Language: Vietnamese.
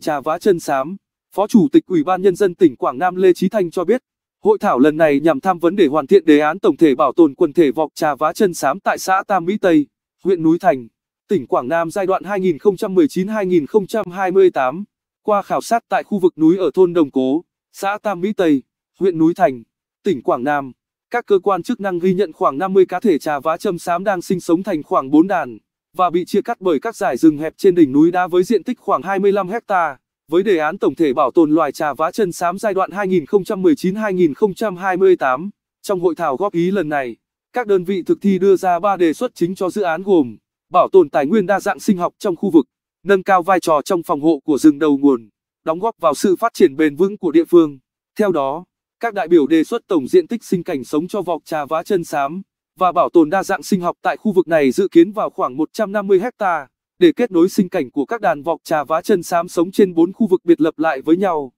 Trà vá chân xám, Phó Chủ tịch Ủy ban Nhân dân tỉnh Quảng Nam Lê Trí Thanh cho biết, hội thảo lần này nhằm tham vấn để hoàn thiện đề án tổng thể bảo tồn quần thể vọc trà vá chân xám tại xã Tam Mỹ Tây, huyện Núi Thành, tỉnh Quảng Nam giai đoạn 2019-2028. Qua khảo sát tại khu vực núi ở thôn Đồng Cố, xã Tam Mỹ Tây, huyện Núi Thành, tỉnh Quảng Nam, các cơ quan chức năng ghi nhận khoảng 50 cá thể trà vá châm xám đang sinh sống thành khoảng 4 đàn và bị chia cắt bởi các dải rừng hẹp trên đỉnh núi đá với diện tích khoảng 25 hecta. Với đề án tổng thể bảo tồn loài trà vá chân xám giai đoạn 2019-2028, trong hội thảo góp ý lần này, các đơn vị thực thi đưa ra ba đề xuất chính cho dự án gồm bảo tồn tài nguyên đa dạng sinh học trong khu vực, nâng cao vai trò trong phòng hộ của rừng đầu nguồn, đóng góp vào sự phát triển bền vững của địa phương. Theo đó, các đại biểu đề xuất tổng diện tích sinh cảnh sống cho vọc trà vá chân xám và bảo tồn đa dạng sinh học tại khu vực này dự kiến vào khoảng 150 ha để kết nối sinh cảnh của các đàn vọc trà vá chân xám sống trên bốn khu vực biệt lập lại với nhau.